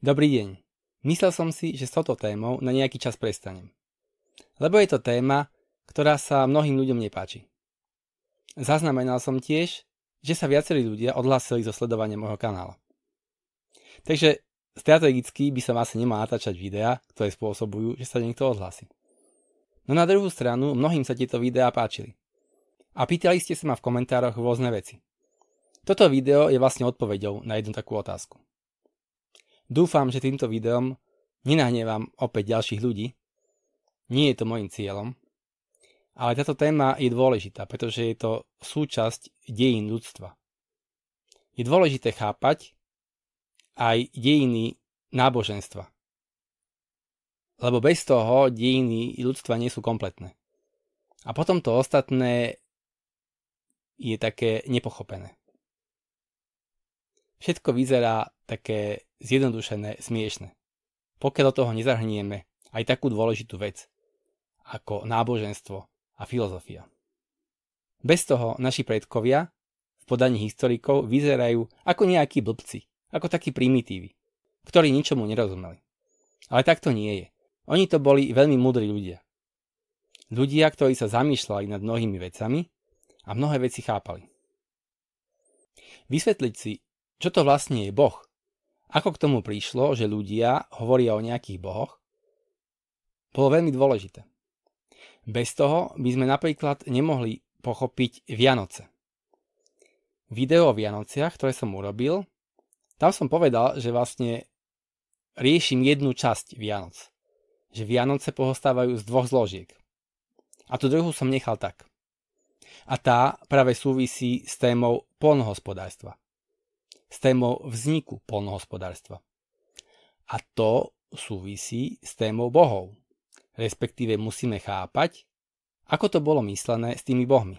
Dobrý deň. Myslel som si, že s touto témou na nejaký čas prestanem. Lebo je to téma, ktorá sa mnohým ľuďom nepáči. Zaznamenal som tiež, že sa viacerí ľudia odhlásili zo sledovania môjho kanála. Takže strategicky by som asi nemal natáčať videá, ktoré spôsobujú, že sa niekto odhlási. No na druhú stranu, mnohým sa tieto videá páčili. A pýtali ste sa ma v komentároch rôzne veci. Toto video je vlastne odpoveďou na jednu takú otázku. Dúfam, že týmto videom nenahnevám opäť ďalších ľudí. Nie je to môjim cieľom. Ale táto téma je dôležitá, pretože je to súčasť dejín ľudstva. Je dôležité chápať aj dejiny náboženstva. Lebo bez toho dejiny ľudstva nie sú kompletné. A potom to ostatné je také nepochopené. Všetko vyzerá také zjednodušené, smiešne. Pokiaľ do toho nezahrnieme aj takú dôležitú vec, ako náboženstvo a filozofia. Bez toho naši predkovia v podaní historikov vyzerajú ako nejakí blbci, ako takí primitívi, ktorí ničomu nerozumeli. Ale tak to nie je. Oni to boli veľmi múdri ľudia. Ľudia, ktorí sa zamýšľali nad mnohými vecami a mnohé veci chápali. Vysvetliť si, čo to vlastne je Boh ako k tomu prišlo, že ľudia hovoria o nejakých bohoch, bolo veľmi dôležité. Bez toho by sme napríklad nemohli pochopiť Vianoce. Video o Vianociach, ktoré som urobil, tam som povedal, že vlastne riešim jednu časť Vianoc. Že Vianoce pohostávajú z dvoch zložiek. A tú druhú som nechal tak. A tá práve súvisí s témou polnohospodárstva s témou vzniku polnohospodárstva. A to súvisí s témou bohov. Respektíve musíme chápať, ako to bolo myslené s tými bohmi.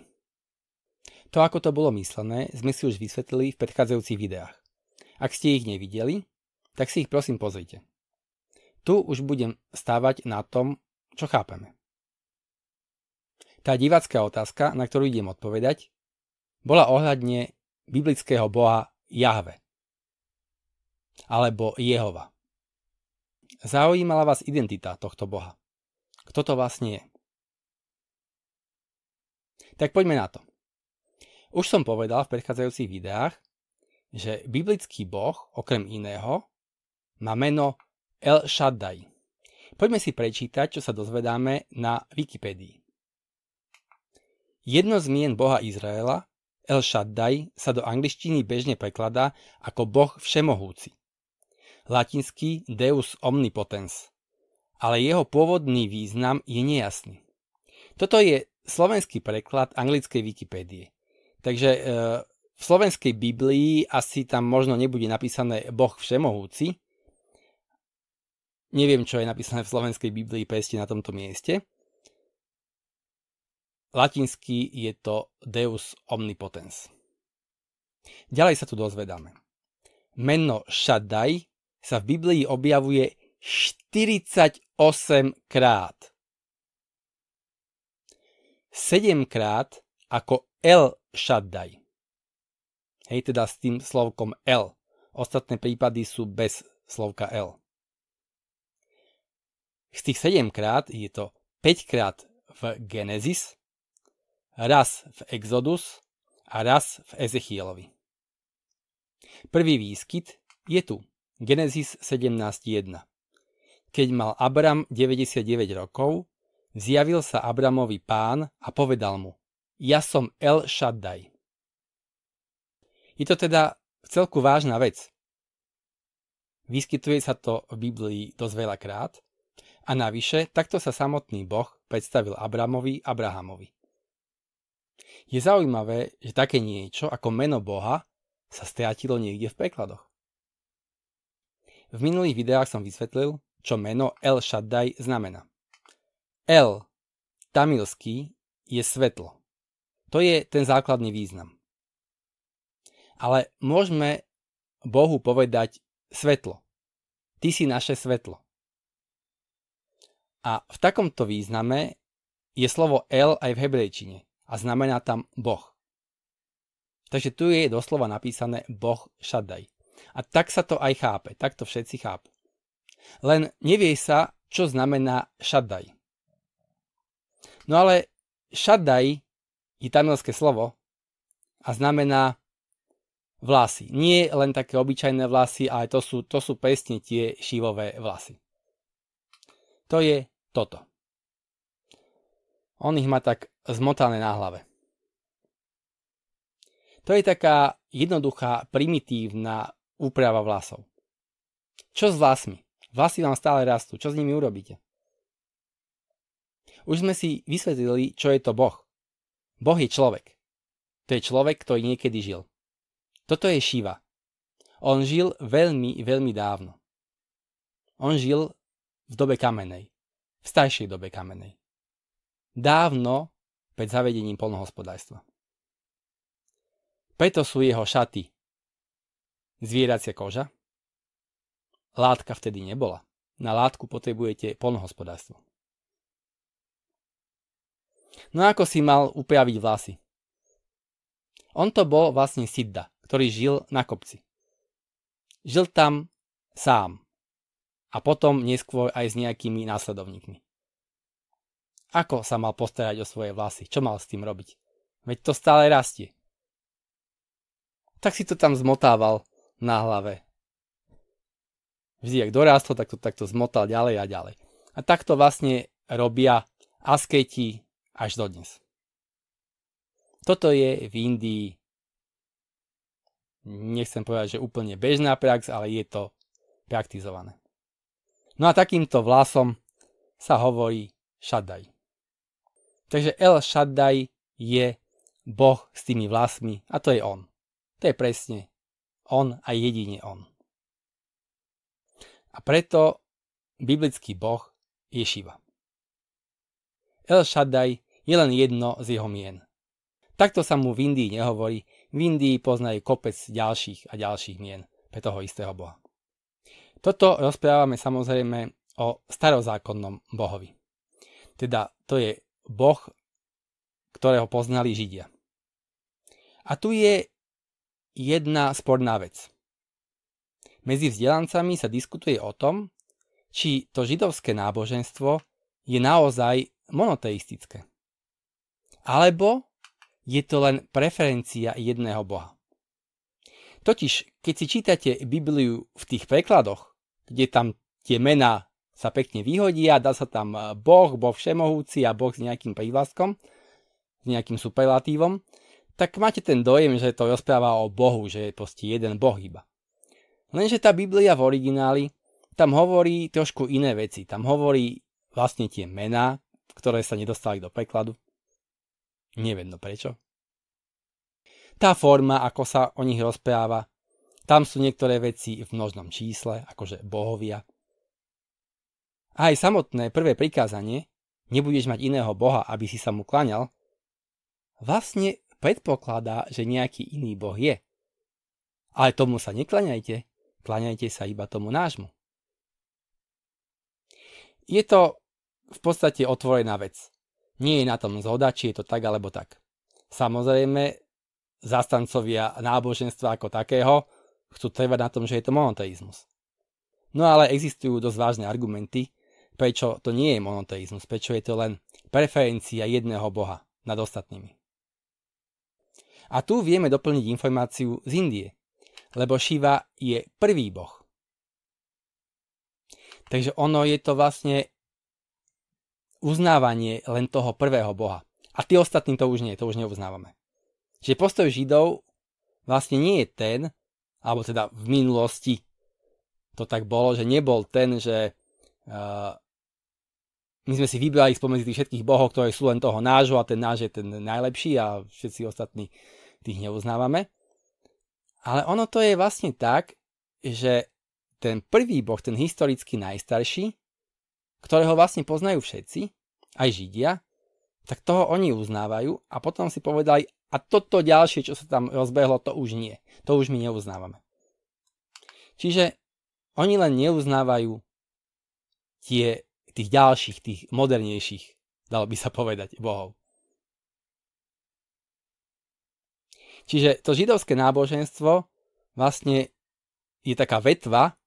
To, ako to bolo myslené, sme si už vysvetlili v predchádzajúcich videách. Ak ste ich nevideli, tak si ich prosím pozrite. Tu už budem stávať na tom, čo chápeme. Tá divácká otázka, na ktorú idem odpovedať, bola ohľadne biblického boha Jahve alebo Jehova. Zaujímala vás identita tohto Boha. Kto to vlastne je? Tak poďme na to. Už som povedal v predchádzajúcich videách, že biblický boh, okrem iného, má meno El Shaddai. Poďme si prečítať, čo sa dozvedáme na Wikipedii. Jedno z mien boha Izraela El Shaddai sa do angličtiny bežne prekladá ako Boh všemohúci. Latinský Deus omnipotens. Ale jeho pôvodný význam je nejasný. Toto je slovenský preklad anglickej Wikipédie. Takže e, v slovenskej Biblii asi tam možno nebude napísané Boh všemohúci. Neviem, čo je napísané v slovenskej Biblii presne na tomto mieste. Latinsky je to Deus omnipotens. Ďalej sa tu dozvedáme. Meno Shaddai sa v Biblii objavuje 48 krát. 7 krát ako El Shaddai. Hej, teda s tým slovkom L. Ostatné prípady sú bez slovka L. Z tých 7 krát je to 5 krát v Genesis, raz v Exodus a raz v Ezechielovi. Prvý výskyt je tu, Genesis 17.1. Keď mal Abram 99 rokov, zjavil sa Abramovi pán a povedal mu, ja som El Shaddai. Je to teda celku vážna vec. Vyskytuje sa to v Biblii dosť veľakrát a navyše takto sa samotný Boh predstavil Abramovi Abrahamovi. Je zaujímavé, že také niečo ako meno Boha sa strátilo niekde v prekladoch. V minulých videách som vysvetlil, čo meno El Shaddai znamená. El, tamilský, je svetlo. To je ten základný význam. Ale môžeme Bohu povedať svetlo. Ty si naše svetlo. A v takomto význame je slovo El aj v hebrejčine a znamená tam Boh. Takže tu je doslova napísané Boh Shaddai. A tak sa to aj chápe, tak to všetci chápu. Len nevie sa, čo znamená Shaddai. No ale Shaddai je tamilské slovo a znamená vlasy. Nie len také obyčajné vlasy, ale to sú, to sú presne tie šivové vlasy. To je toto. On ich má tak zmotané na hlave. To je taká jednoduchá, primitívna úprava vlasov. Čo s vlasmi? Vlasy vám stále rastú. Čo s nimi urobíte? Už sme si vysvetlili, čo je to Boh. Boh je človek. To je človek, ktorý niekedy žil. Toto je Šiva. On žil veľmi, veľmi dávno. On žil v dobe kamenej. V staršej dobe kamenej. Dávno pred zavedením polnohospodárstva. Preto sú jeho šaty zvieracia koža. Látka vtedy nebola. Na látku potrebujete polnohospodárstvo. No ako si mal upraviť vlasy? On to bol vlastne Sidda, ktorý žil na kopci. Žil tam sám a potom neskôr aj s nejakými následovníkmi. Ako sa mal postarať o svoje vlasy? Čo mal s tým robiť? Veď to stále rastie. Tak si to tam zmotával na hlave. Vždy, ak dorástlo, tak to takto zmotal ďalej a ďalej. A takto vlastne robia asketi až dodnes. Toto je v Indii, nechcem povedať, že úplne bežná prax, ale je to praktizované. No a takýmto vlasom sa hovorí šadaj. Takže El Shaddai je Boh s tými vlasmi a to je On. To je presne On a jedine On. A preto biblický Boh je Šiva. El Shaddai je len jedno z jeho mien. Takto sa mu v Indii nehovorí, v Indii poznajú kopec ďalších a ďalších mien pre toho istého Boha. Toto rozprávame samozrejme o starozákonnom Bohovi. Teda to je Boh, ktorého poznali Židia. A tu je jedna sporná vec. Medzi vzdelancami sa diskutuje o tom, či to židovské náboženstvo je naozaj monoteistické. Alebo je to len preferencia jedného Boha. Totiž, keď si čítate Bibliu v tých prekladoch, kde tam tie mená sa pekne vyhodí a dá sa tam e, boh, boh všemohúci a boh s nejakým prívlastkom, s nejakým superlatívom, tak máte ten dojem, že to rozpráva o bohu, že je proste jeden boh iba. Lenže tá Biblia v origináli tam hovorí trošku iné veci. Tam hovorí vlastne tie mená, ktoré sa nedostali do prekladu. Nevedno prečo. Tá forma, ako sa o nich rozpráva, tam sú niektoré veci v množnom čísle, akože bohovia, a aj samotné prvé prikázanie, nebudeš mať iného boha, aby si sa mu klaňal, vlastne predpokladá, že nejaký iný boh je. Ale tomu sa neklaňajte, klaňajte sa iba tomu nášmu. Je to v podstate otvorená vec. Nie je na tom zhoda, či je to tak alebo tak. Samozrejme, zastancovia náboženstva ako takého chcú trvať na tom, že je to monoteizmus. No ale existujú dosť vážne argumenty, prečo to nie je monoteizmus, prečo je to len preferencia jedného boha nad ostatnými. A tu vieme doplniť informáciu z Indie, lebo Shiva je prvý boh. Takže ono je to vlastne uznávanie len toho prvého boha. A tí ostatní to už nie, to už neuznávame. Čiže postoj Židov vlastne nie je ten, alebo teda v minulosti to tak bolo, že nebol ten, že eh, my sme si vybrali spomedzi tých všetkých bohov, ktoré sú len toho nášho a ten náš je ten najlepší a všetci ostatní tých neuznávame. Ale ono to je vlastne tak, že ten prvý boh, ten historicky najstarší, ktorého vlastne poznajú všetci, aj Židia, tak toho oni uznávajú a potom si povedali, a toto ďalšie, čo sa tam rozbehlo, to už nie. To už my neuznávame. Čiže oni len neuznávajú tie tých ďalších, tých modernejších, dalo by sa povedať, bohov. Čiže to židovské náboženstvo vlastne je taká vetva,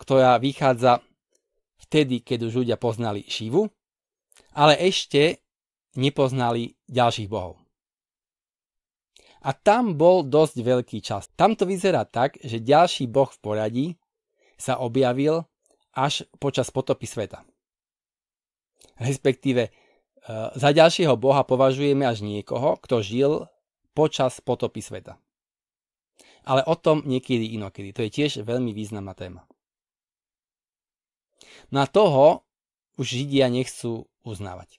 ktorá vychádza vtedy, keď už ľudia poznali Šivu, ale ešte nepoznali ďalších bohov. A tam bol dosť veľký čas. Tam to vyzerá tak, že ďalší boh v poradí sa objavil až počas potopy sveta. Respektíve, e, za ďalšieho boha považujeme až niekoho, kto žil počas potopy sveta. Ale o tom niekedy inokedy. To je tiež veľmi významná téma. Na no toho už Židia nechcú uznávať.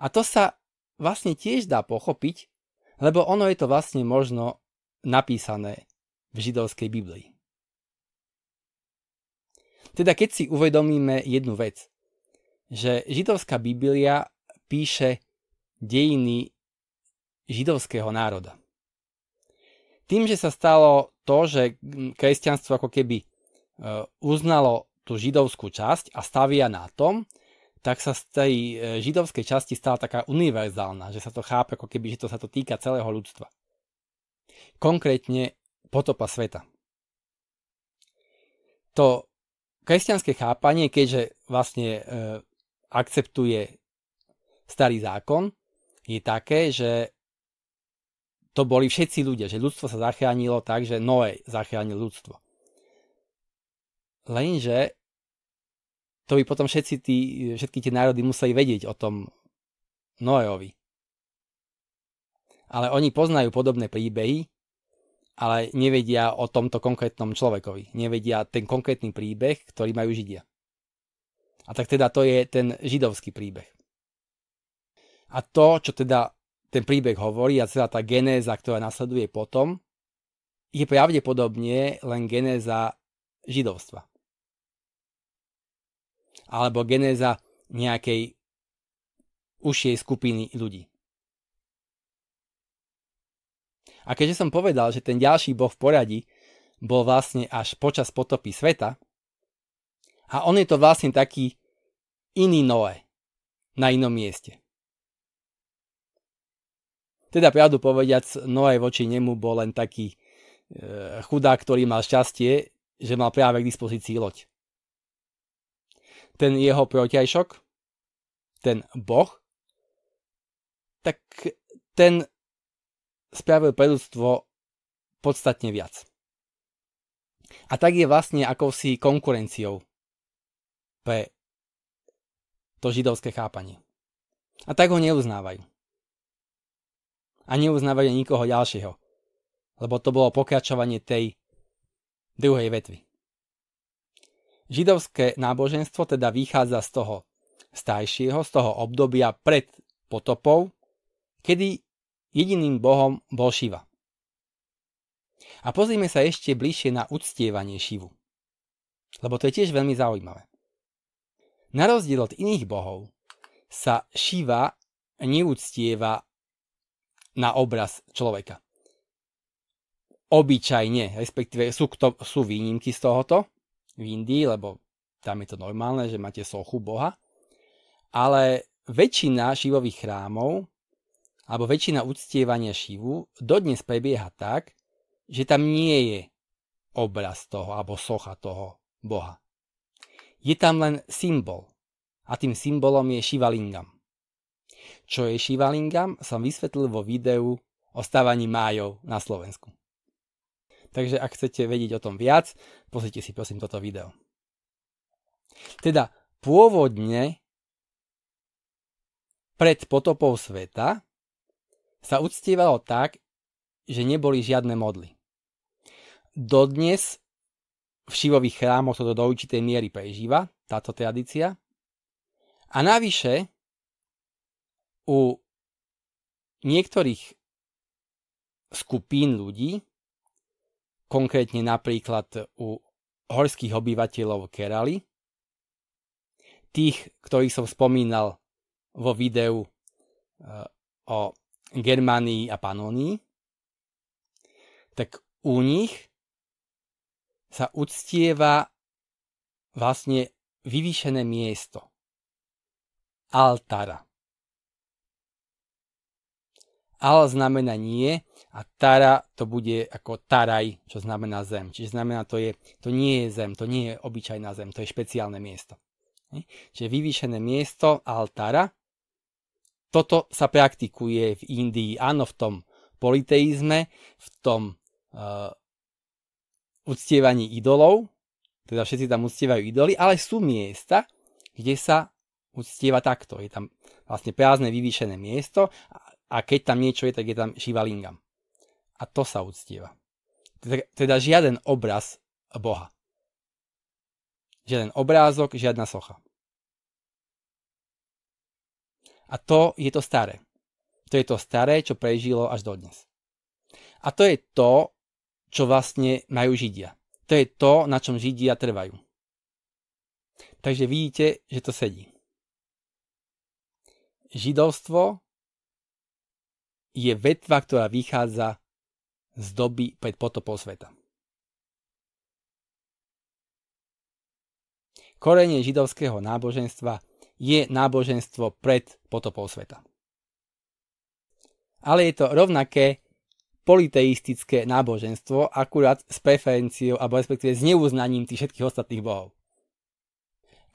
A to sa vlastne tiež dá pochopiť, lebo ono je to vlastne možno napísané v židovskej Biblii. Teda keď si uvedomíme jednu vec, že židovská Biblia píše dejiny židovského národa. Tým, že sa stalo to, že kresťanstvo ako keby e, uznalo tú židovskú časť a stavia na tom, tak sa z tej e, židovskej časti stala taká univerzálna, že sa to chápe ako keby, že to sa to týka celého ľudstva. Konkrétne potopa sveta. To kresťanské chápanie, keďže vlastne e, akceptuje starý zákon, je také, že to boli všetci ľudia, že ľudstvo sa zachránilo tak, že Noé zachránil ľudstvo. Lenže to by potom všetci tí, všetky tie národy museli vedieť o tom Noéovi. Ale oni poznajú podobné príbehy ale nevedia o tomto konkrétnom človekovi. Nevedia ten konkrétny príbeh, ktorý majú Židia. A tak teda to je ten židovský príbeh. A to, čo teda ten príbeh hovorí a celá tá genéza, ktorá nasleduje potom, je pravdepodobne len genéza židovstva. Alebo genéza nejakej užšej skupiny ľudí. A keďže som povedal, že ten ďalší boh v poradí bol vlastne až počas potopy sveta, a on je to vlastne taký iný Noé na inom mieste. Teda pravdu povediac, Noé voči nemu bol len taký e, chudák, ktorý mal šťastie, že mal práve k dispozícii loď. Ten jeho protiajšok, ten boh, tak ten spravil pre ľudstvo podstatne viac. A tak je vlastne akousi konkurenciou pre to židovské chápanie. A tak ho neuznávajú. A neuznávajú nikoho ďalšieho, lebo to bolo pokračovanie tej druhej vetvy. Židovské náboženstvo teda vychádza z toho staršieho, z toho obdobia pred potopou, kedy Jediným bohom bol Šiva. A pozrime sa ešte bližšie na uctievanie Šivu. Lebo to je tiež veľmi zaujímavé. Na rozdiel od iných bohov sa Šiva neúctieva na obraz človeka. Obyčajne, respektíve sú, kto, sú výnimky z tohoto v Indii, lebo tam je to normálne, že máte sochu boha, ale väčšina šivových chrámov alebo väčšina uctievania Šivu dodnes prebieha tak, že tam nie je obraz toho alebo socha toho boha. Je tam len symbol a tým symbolom je šivalingam. Čo je šivalingam som vysvetlil vo videu o stávaní májov na Slovensku. Takže ak chcete vedieť o tom viac, pozrite si prosím toto video. Teda pôvodne pred potopou sveta sa uctievalo tak, že neboli žiadne modly. Dodnes v šivových chrámoch toto do určitej miery prežíva, táto tradícia. A navyše u niektorých skupín ľudí, konkrétne napríklad u horských obyvateľov Kerali, tých, ktorých som spomínal vo videu e, o Germánii a Panónii, tak u nich sa uctieva vlastne vyvýšené miesto. Altara. Al znamená nie a tara to bude ako taraj, čo znamená zem. Čiže znamená to, je, to nie je zem, to nie je obyčajná zem, to je špeciálne miesto. Čiže vyvýšené miesto, altara, toto sa praktikuje v Indii, áno, v tom politeizme, v tom uh, uctievaní idolov, teda všetci tam uctievajú idoly, ale sú miesta, kde sa uctieva takto. Je tam vlastne prázdne vyvýšené miesto a keď tam niečo je, tak je tam šivalingam. A to sa uctieva. Teda, teda žiaden obraz Boha. Žiaden obrázok, žiadna socha. A to je to staré. To je to staré, čo prežilo až dodnes. A to je to, čo vlastne majú Židia. To je to, na čom Židia trvajú. Takže vidíte, že to sedí. Židovstvo je vetva, ktorá vychádza z doby pred potopou sveta. Korenie židovského náboženstva je náboženstvo pred potopov sveta. Ale je to rovnaké politeistické náboženstvo, akurát s preferenciou alebo respektíve s neuznaním tých všetkých ostatných bohov.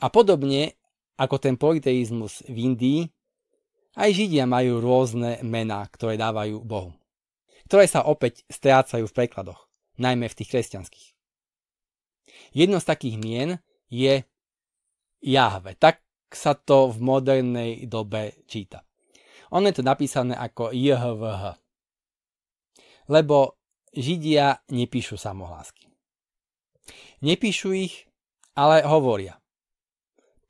A podobne ako ten politeizmus v Indii, aj Židia majú rôzne mená, ktoré dávajú Bohu, ktoré sa opäť strácajú v prekladoch, najmä v tých kresťanských. Jedno z takých mien je Jahve, tak sa to v modernej dobe číta. On je to napísané ako JHVH. Lebo Židia nepíšu samohlásky. Nepíšu ich, ale hovoria.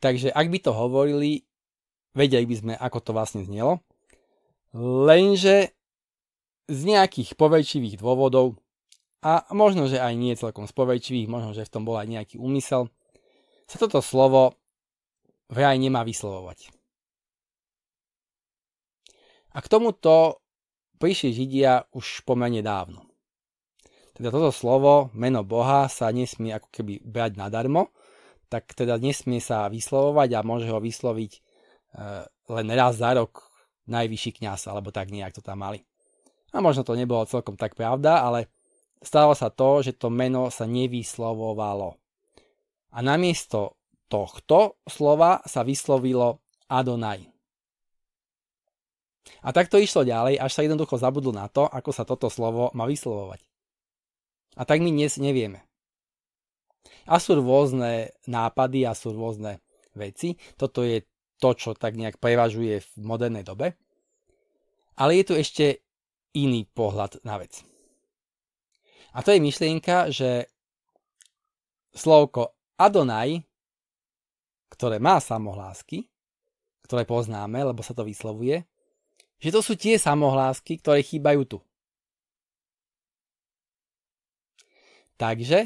Takže ak by to hovorili, vedeli by sme, ako to vlastne znelo. Lenže z nejakých poverčivých dôvodov, a možno, že aj nie celkom z povečivých, možno, že v tom bol aj nejaký úmysel, sa toto slovo vraj nemá vyslovovať. A k tomuto prišli Židia už pomerne dávno. Teda toto slovo, meno Boha, sa nesmie ako keby brať nadarmo, tak teda nesmie sa vyslovovať a môže ho vysloviť e, len raz za rok najvyšší kňaz, alebo tak nejak to tam mali. A možno to nebolo celkom tak pravda, ale stalo sa to, že to meno sa nevyslovovalo. A namiesto tohto slova sa vyslovilo Adonaj. A takto išlo ďalej, až sa jednoducho zabudlo na to, ako sa toto slovo má vyslovovať. A tak my dnes nevieme. A sú rôzne nápady a sú rôzne veci. Toto je to, čo tak nejak prevažuje v modernej dobe. Ale je tu ešte iný pohľad na vec. A to je myšlienka, že slovko Adonai ktoré má samohlásky, ktoré poznáme, lebo sa to vyslovuje, že to sú tie samohlásky, ktoré chýbajú tu. Takže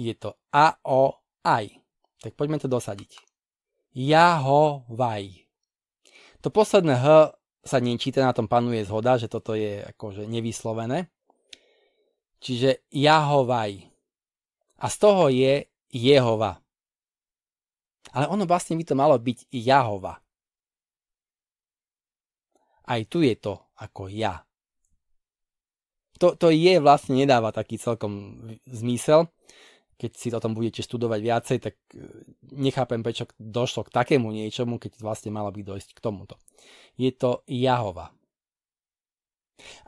je to a, o, aj. Tak poďme to dosadiť. Jahovaj. To posledné H sa nečíta, na tom panuje zhoda, že toto je akože nevyslovené. Čiže Jahovaj. A z toho je Jehova ale ono vlastne by to malo byť Jahova. Aj tu je to ako ja. To, to je vlastne nedáva taký celkom zmysel. Keď si o tom budete študovať viacej, tak eh, nechápem, prečo došlo k takému niečomu, keď vlastne malo by dojsť k tomuto. Je to Jahova.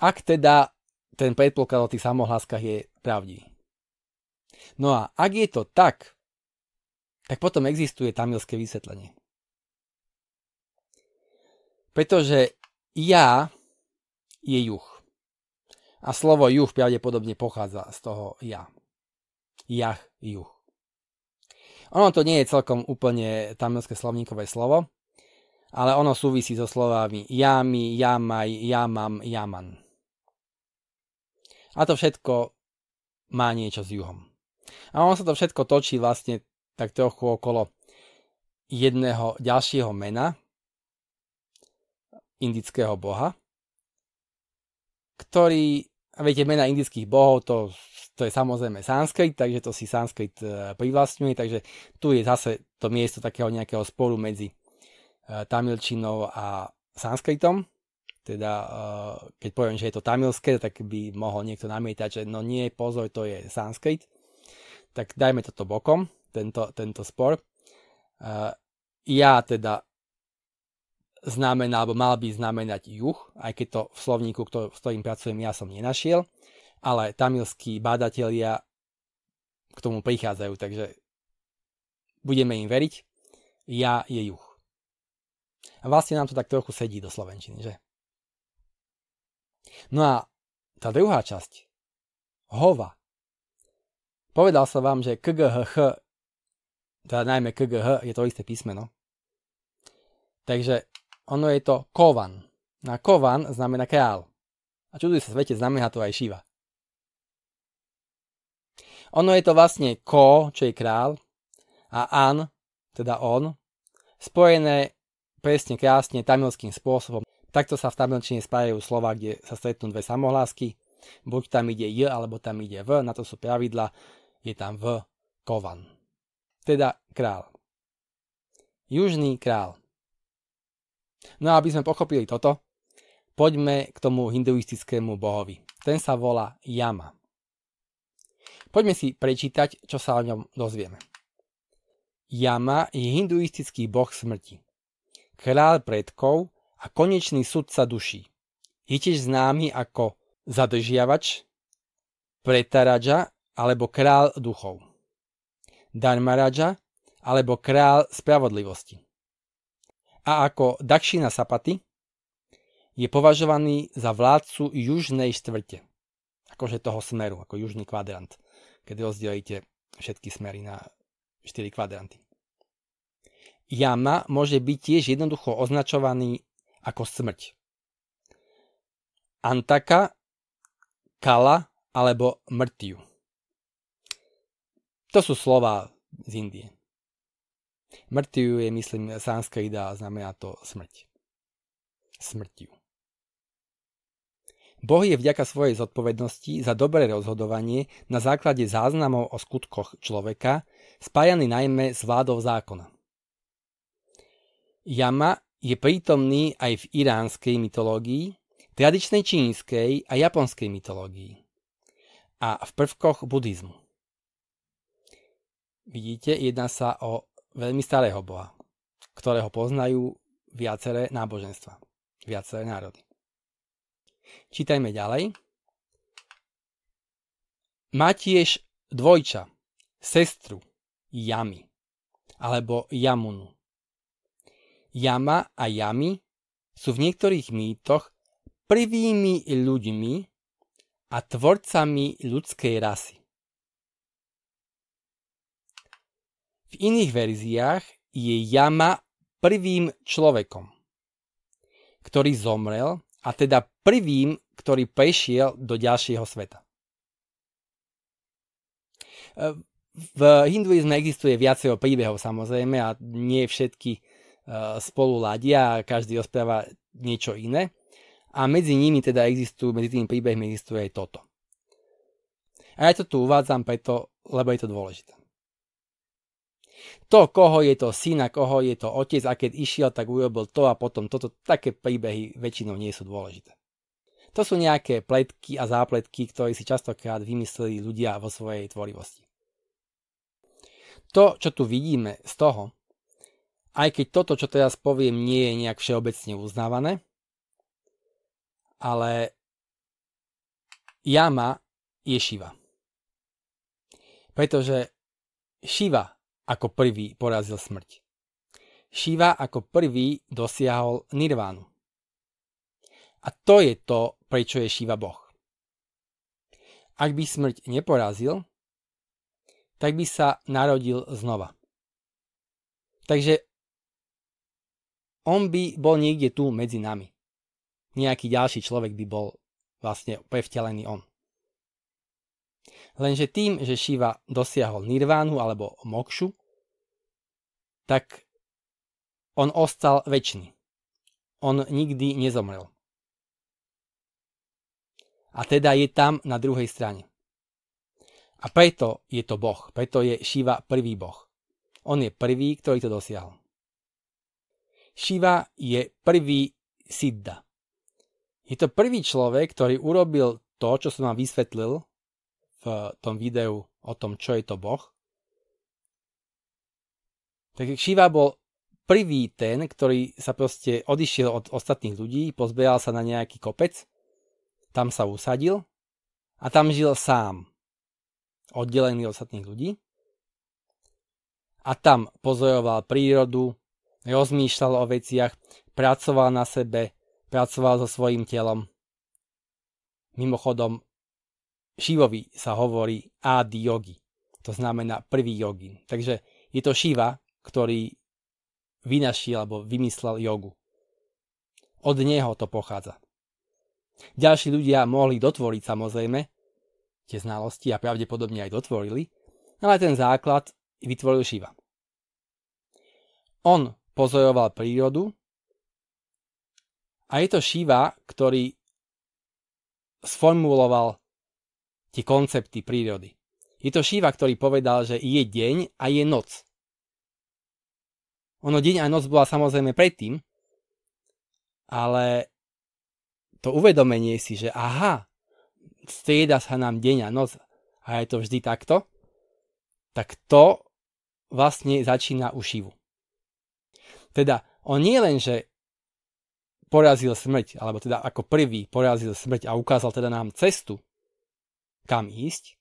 Ak teda ten predpoklad o tých samohláskach je pravdivý. No a ak je to tak, tak potom existuje tamilské vysvetlenie. Pretože ja je juh. A slovo juh pravdepodobne pochádza z toho ja. Jach, juh. Ono to nie je celkom úplne tamilské slovníkové slovo, ale ono súvisí so slovami jami, jamaj, jamam, jaman. A to všetko má niečo s juhom. A ono sa to všetko točí vlastne tak trochu okolo jedného ďalšieho mena indického boha, ktorý, viete, mena indických bohov, to, to je samozrejme sanskrit, takže to si sanskrit e, privlastňuje, takže tu je zase to miesto takého nejakého sporu medzi e, tamilčinou a sanskritom. Teda, e, keď poviem, že je to tamilské, tak by mohol niekto namietať, že no nie, pozor, to je sanskrit. Tak dajme toto bokom tento, tento spor. Ja teda znamená, alebo mal by znamenať juh, aj keď to v slovníku, ktorý, s ktorým pracujem, ja som nenašiel, ale tamilskí bádatelia k tomu prichádzajú, takže budeme im veriť. Ja je juh. A vlastne nám to tak trochu sedí do slovenčiny, že? No a tá druhá časť. Hova. Povedal som vám, že KGHH teda najmä KGH, je to isté písmeno. Takže ono je to kovan. Na kovan znamená kráľ. A čuduj sa svete, znamená to aj Šiva. Ono je to vlastne ko, čo je král, a an, teda on, spojené presne krásne tamilským spôsobom. Takto sa v tamilčine spájajú slova, kde sa stretnú dve samohlásky. Buď tam ide j, alebo tam ide v, na to sú pravidla, je tam v, kovan teda král. Južný král. No a aby sme pochopili toto, poďme k tomu hinduistickému bohovi. Ten sa volá Yama. Poďme si prečítať, čo sa o ňom dozvieme. Yama je hinduistický boh smrti. Král predkov a konečný sudca duší. Je tiež známy ako zadržiavač, pretaradža alebo král duchov. Dharmaraja alebo král spravodlivosti. A ako dakšina Sapaty je považovaný za vládcu južnej štvrte, akože toho smeru, ako južný kvadrant, keď rozdelíte všetky smery na 4 kvadranty. Jama môže byť tiež jednoducho označovaný ako smrť. Antaka, Kala alebo Mrtiu. To sú slova z Indie. Mrtiu je, myslím, sanskrida a znamená to smrť. Smrťu. Boh je vďaka svojej zodpovednosti za dobré rozhodovanie na základe záznamov o skutkoch človeka, spájaný najmä s vládou zákona. Jama je prítomný aj v iránskej mytológii, tradičnej čínskej a japonskej mytológii a v prvkoch buddhizmu. Vidíte, jedná sa o veľmi starého boha, ktorého poznajú viaceré náboženstva, viaceré národy. Čítajme ďalej. Má tiež dvojča, sestru Jamy, alebo Jamunu. Jama a Jami sú v niektorých mýtoch prvými ľuďmi a tvorcami ľudskej rasy. V iných verziách je Jama prvým človekom, ktorý zomrel a teda prvým, ktorý prešiel do ďalšieho sveta. E, v hinduizme existuje viacero príbehov samozrejme a nie všetky e, spolu ladia a každý rozpráva niečo iné. A medzi nimi teda existujú, medzi tými príbehmi existuje aj toto. A ja to tu uvádzam preto, lebo je to dôležité to, koho je to syn a koho je to otec a keď išiel, tak urobil to a potom toto, také príbehy väčšinou nie sú dôležité. To sú nejaké pletky a zápletky, ktoré si častokrát vymysleli ľudia vo svojej tvorivosti. To, čo tu vidíme z toho, aj keď toto, čo teraz poviem, nie je nejak všeobecne uznávané, ale jama je šiva. Pretože Šiva ako prvý porazil smrť. Shiva ako prvý dosiahol nirvánu. A to je to, prečo je Shiva Boh. Ak by smrť neporazil, tak by sa narodil znova. Takže on by bol niekde tu medzi nami. Nejaký ďalší človek by bol vlastne prevtelený on. Lenže tým, že Shiva dosiahol nirvánu alebo mokšu, tak on ostal väčší. On nikdy nezomrel. A teda je tam na druhej strane. A preto je to Boh, preto je Shiva prvý Boh. On je prvý, ktorý to dosiahol. Shiva je prvý Siddha. Je to prvý človek, ktorý urobil to, čo som vám vysvetlil, v tom videu o tom, čo je to Boh. Takže Šiva bol prvý ten, ktorý sa proste odišiel od ostatných ľudí, pozbieral sa na nejaký kopec, tam sa usadil a tam žil sám, oddelený od ostatných ľudí. A tam pozoroval prírodu, rozmýšľal o veciach, pracoval na sebe, pracoval so svojím telom. Mimochodom, Šivovi sa hovorí Adi Yogi, to znamená prvý jogin. Takže je to Šiva, ktorý vynašiel alebo vymyslel jogu. Od neho to pochádza. Ďalší ľudia mohli dotvoriť samozrejme tie znalosti a pravdepodobne aj dotvorili, ale ten základ vytvoril Šiva. On pozoroval prírodu a je to Šiva, ktorý sformuloval tie koncepty prírody. Je to Šíva, ktorý povedal, že je deň a je noc. Ono deň a noc bola samozrejme predtým, ale to uvedomenie si, že aha, strieda sa nám deň a noc a je to vždy takto, tak to vlastne začína u Šivu. Teda on nie len, že porazil smrť, alebo teda ako prvý porazil smrť a ukázal teda nám cestu kam ísť.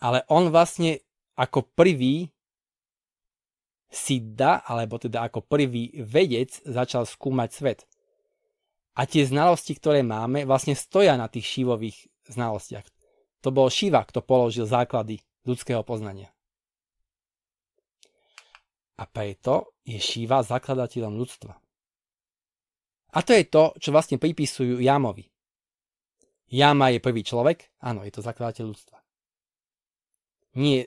Ale on vlastne ako prvý si alebo teda ako prvý vedec začal skúmať svet. A tie znalosti, ktoré máme, vlastne stoja na tých šívových znalostiach. To bol Šiva, kto položil základy ľudského poznania. A preto je Šíva zakladateľom ľudstva. A to je to, čo vlastne pripisujú Jamovi. Jama je prvý človek, áno, je to zakladateľ ľudstva. Nie,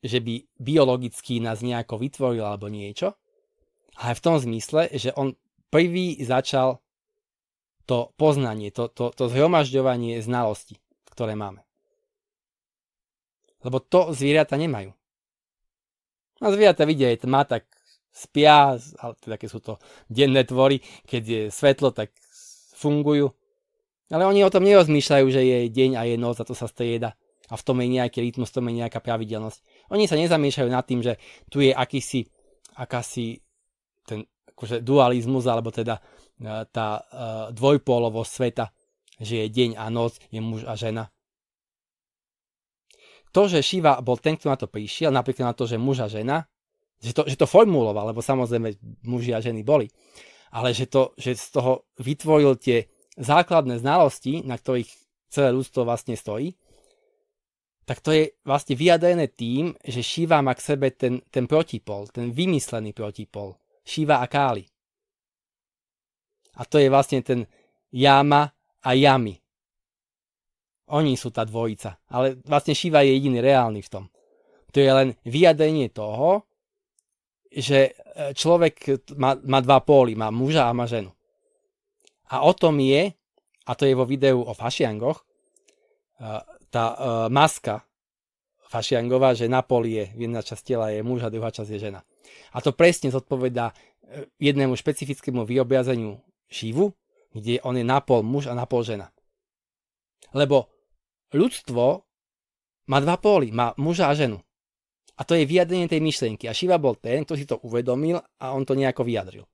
že by biologicky nás nejako vytvoril alebo niečo, ale v tom zmysle, že on prvý začal to poznanie, to, to, to zhromažďovanie znalosti, ktoré máme. Lebo to zvieratá nemajú. A no, zvieratá vidia, je tma, tak spia, ale teda keď sú to denné tvory, keď je svetlo, tak fungujú. Ale oni o tom nerozmýšľajú, že je deň a je noc a to sa strieda. A v tom je nejaký rytmus, v tom je nejaká pravidelnosť. Oni sa nezamýšľajú nad tým, že tu je akýsi, akási ten akože dualizmus, alebo teda e, tá e, dvojpólovosť sveta, že je deň a noc, je muž a žena. To, že Šiva bol ten, kto na to prišiel, napríklad na to, že muž a žena, že to, že to formuloval, lebo samozrejme muži a ženy boli, ale že, to, že z toho vytvoril tie základné znalosti, na ktorých celé ľudstvo vlastne stojí, tak to je vlastne vyjadrené tým, že šiva má k sebe ten, ten protipol, ten vymyslený protipol, šiva a Káli. A to je vlastne ten jama a Jami. Oni sú tá dvojica, ale vlastne šiva je jediný reálny v tom. To je len vyjadrenie toho, že e, človek má, má dva póly, má muža a má ženu. A o tom je, a to je vo videu o fašiangoch, e, tá e, maska fašiangová, že na poli je, jedna časť tela je muž a druhá časť je žena. A to presne zodpovedá e, jednému špecifickému vyobrazeniu šivu, kde on je napol muž a napol žena. Lebo ľudstvo má dva póly, má muža a ženu. A to je vyjadrenie tej myšlienky. A Šiva bol ten, kto si to uvedomil a on to nejako vyjadril.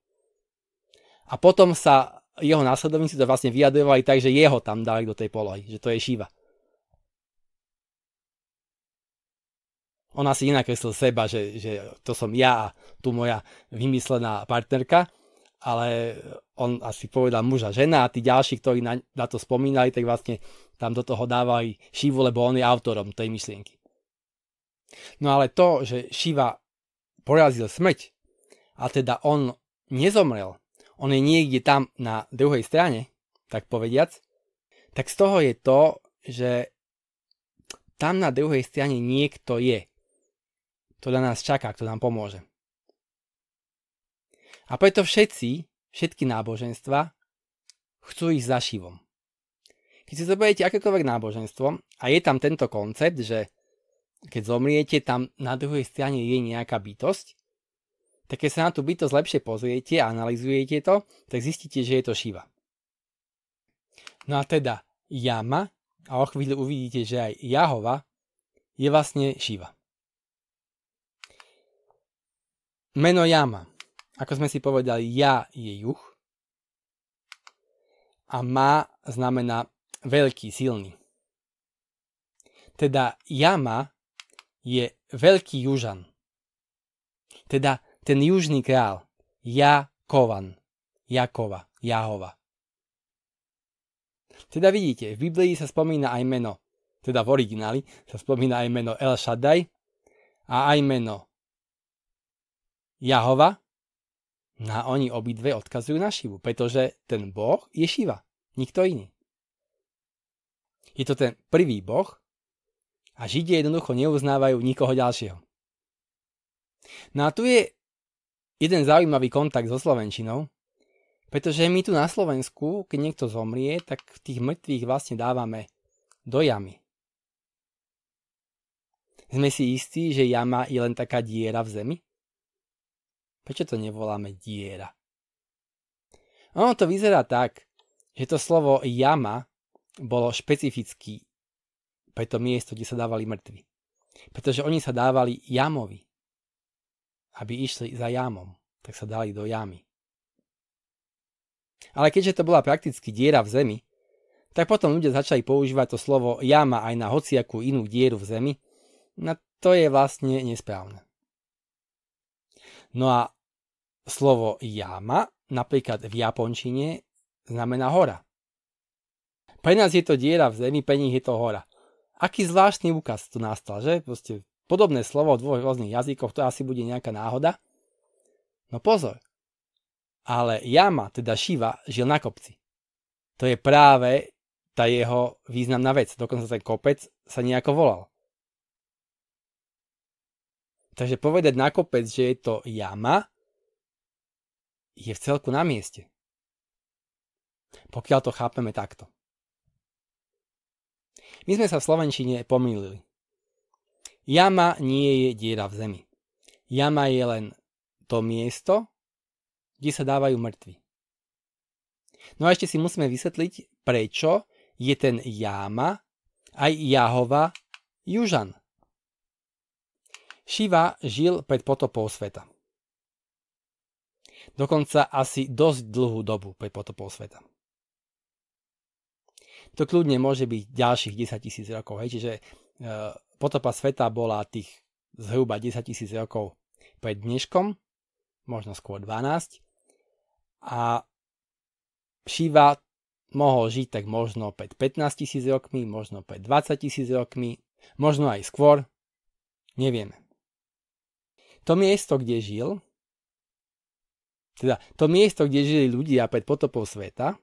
A potom sa jeho následovníci to vlastne vyjadrovali tak, že jeho tam dali do tej polohy, že to je šíva. On asi nenakreslil seba, že, že to som ja a tu moja vymyslená partnerka, ale on asi povedal muža žena a tí ďalší, ktorí na, na to spomínali, tak vlastne tam do toho dávali Šivu, lebo on je autorom tej myšlienky. No ale to, že Šiva porazil smrť a teda on nezomrel, on je niekde tam na druhej strane, tak povediac, tak z toho je to, že tam na druhej strane niekto je, kto na nás čaká, kto nám pomôže. A preto všetci, všetky náboženstva, chcú ísť za šivom. Keď si zoberiete akékoľvek náboženstvo a je tam tento koncept, že keď zomriete, tam na druhej strane je nejaká bytosť, tak keď sa na tú bytosť lepšie pozriete a analizujete to, tak zistíte, že je to Šiva. No a teda Jama, a o chvíľu uvidíte, že aj Jahova, je vlastne Šiva. Meno Jama. Ako sme si povedali, ja je juh. A ma znamená veľký, silný. Teda Jama je veľký južan. Teda ten južný král, Jakovan, Jakova, Jahova. Teda vidíte, v Biblii sa spomína aj meno, teda v origináli sa spomína aj meno El Shaddai a aj meno Jahova. No a oni obidve odkazujú na Šivu, pretože ten boh je Šiva, nikto iný. Je to ten prvý boh a Židie jednoducho neuznávajú nikoho ďalšieho. No a tu je jeden zaujímavý kontakt so Slovenčinou, pretože my tu na Slovensku, keď niekto zomrie, tak tých mŕtvych vlastne dávame do jamy. Sme si istí, že jama je len taká diera v zemi? Prečo to nevoláme diera? Ono to vyzerá tak, že to slovo jama bolo špecifický pre to miesto, kde sa dávali mŕtvi. Pretože oni sa dávali jamovi aby išli za jamom, tak sa dali do jamy. Ale keďže to bola prakticky diera v zemi, tak potom ľudia začali používať to slovo jama aj na hociakú inú dieru v zemi, no to je vlastne nesprávne. No a slovo jama napríklad v japončine znamená hora. Pre nás je to diera v zemi, pre nich je to hora. Aký zvláštny úkaz tu nastal, že? Proste podobné slovo v dvoch rôznych jazykoch, to asi bude nejaká náhoda. No pozor, ale jama, teda Šiva, žil na kopci. To je práve tá jeho významná vec. Dokonca ten kopec sa nejako volal. Takže povedať na kopec, že je to jama, je v celku na mieste. Pokiaľ to chápeme takto. My sme sa v Slovenčine pomýlili. Jama nie je diera v zemi. Jama je len to miesto, kde sa dávajú mŕtvi. No a ešte si musíme vysvetliť, prečo je ten Jama aj Jahova južan. Šiva žil pred potopou sveta. Dokonca asi dosť dlhú dobu pred potopou sveta. To kľudne môže byť ďalších 10 tisíc rokov. Hej? Čiže eh, potopa sveta bola tých zhruba 10 tisíc rokov pred dneškom, možno skôr 12. A Šiva mohol žiť tak možno pred 15 tisíc rokmi, možno pred 20 tisíc rokmi, možno aj skôr, nevieme. To miesto, kde žil, teda to miesto, kde žili ľudia pred potopou sveta,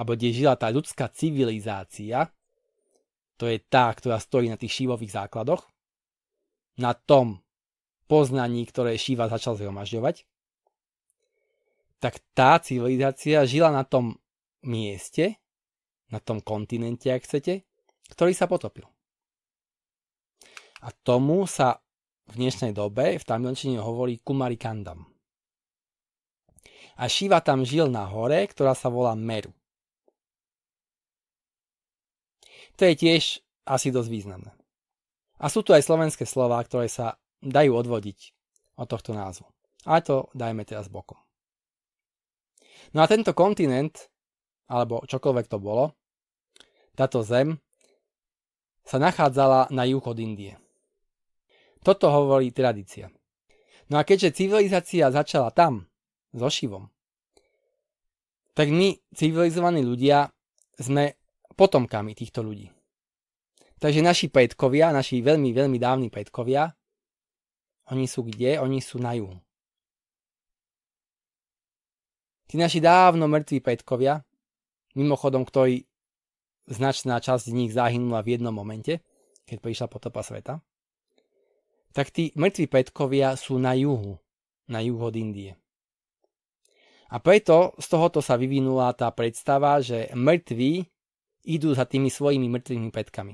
alebo kde žila tá ľudská civilizácia, to je tá, ktorá stojí na tých šívových základoch, na tom poznaní, ktoré Šíva začal zhromažďovať, tak tá civilizácia žila na tom mieste, na tom kontinente, ak chcete, ktorý sa potopil. A tomu sa v dnešnej dobe v tamilčine hovorí Kumarikandam. A Šiva tam žil na hore, ktorá sa volá Meru. To je tiež asi dosť významné. A sú tu aj slovenské slova, ktoré sa dajú odvodiť od tohto názvu. A to dajme teraz bokom. No a tento kontinent, alebo čokoľvek to bolo, táto zem sa nachádzala na juh od Indie. Toto hovorí tradícia. No a keďže civilizácia začala tam, so Šivom, tak my, civilizovaní ľudia, sme potomkami týchto ľudí. Takže naši pejtkovia, naši veľmi, veľmi dávni pejtkovia, oni sú kde? Oni sú na juhu. Tí naši dávno mŕtvi pejtkovia, mimochodom, ktorí značná časť z nich zahynula v jednom momente, keď prišla potopa sveta, tak tí mŕtvi petkovia sú na juhu, na juhu od Indie. A preto z tohoto sa vyvinula tá predstava, že mŕtvi idú za tými svojimi mŕtvými predkami.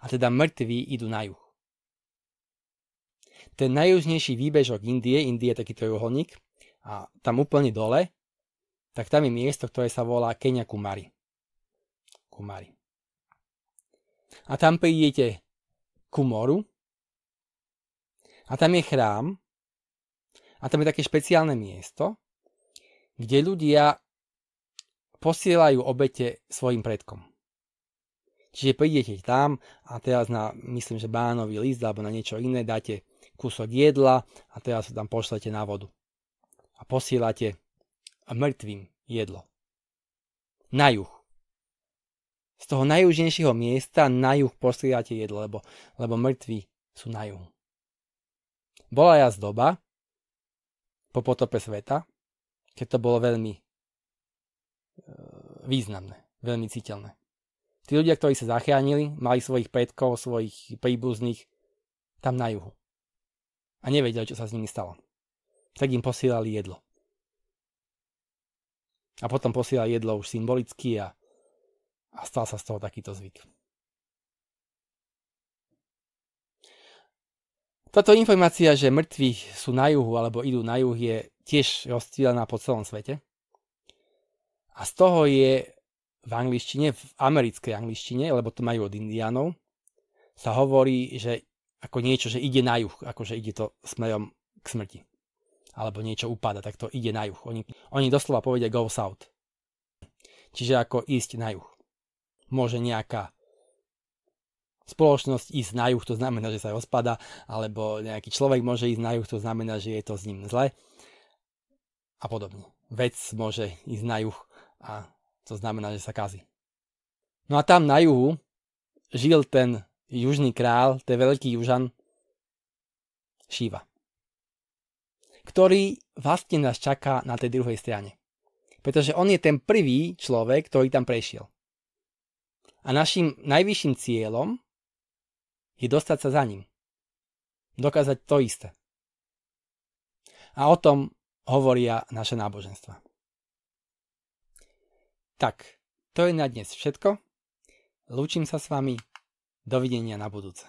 A teda mŕtvi idú na juh. Ten najjužnejší výbežok Indie, Indie je takýto juholník a tam úplne dole, tak tam je miesto, ktoré sa volá Kenia Kumari. Kumari. A tam prídete ku moru a tam je chrám a tam je také špeciálne miesto, kde ľudia posielajú obete svojim predkom. Čiže prídete tam a teraz na, myslím, že bánový list alebo na niečo iné dáte kúsok jedla a teraz sa tam pošlete na vodu. A posielate mŕtvým jedlo. Na juh. Z toho najjužnejšieho miesta na juh posielate jedlo, lebo, lebo mŕtvi sú na juhu. Bola raz doba, po potope sveta, keď to bolo veľmi e, významné, veľmi citeľné. Tí ľudia, ktorí sa zachránili, mali svojich predkov, svojich príbuzných tam na juhu. A nevedeli, čo sa s nimi stalo. Tak im posielali jedlo. A potom posielali jedlo už symbolicky a, a stal sa z toho takýto zvyk. Táto informácia, že mŕtvi sú na juhu alebo idú na juh, je tiež rozstýlená po celom svete. A z toho je v angličtine, v americkej angličtine, lebo to majú od indiánov, sa hovorí, že ako niečo, že ide na juh, akože ide to smerom k smrti. Alebo niečo upada, tak to ide na juh. Oni, oni doslova povedia go south. Čiže ako ísť na juh. Môže nejaká spoločnosť ísť na juh, to znamená, že sa rozpada, alebo nejaký človek môže ísť na juh, to znamená, že je to s ním zle. A podobne. Vec môže ísť na juh a to znamená, že sa kazí. No a tam na juhu žil ten južný král, ten veľký južan Šíva, ktorý vlastne nás čaká na tej druhej strane. Pretože on je ten prvý človek, ktorý tam prešiel. A našim najvyšším cieľom je dostať sa za ním. Dokázať to isté. A o tom hovoria naše náboženstva. Tak, to je na dnes všetko. Lúčim sa s vami. Dovidenia na budúce.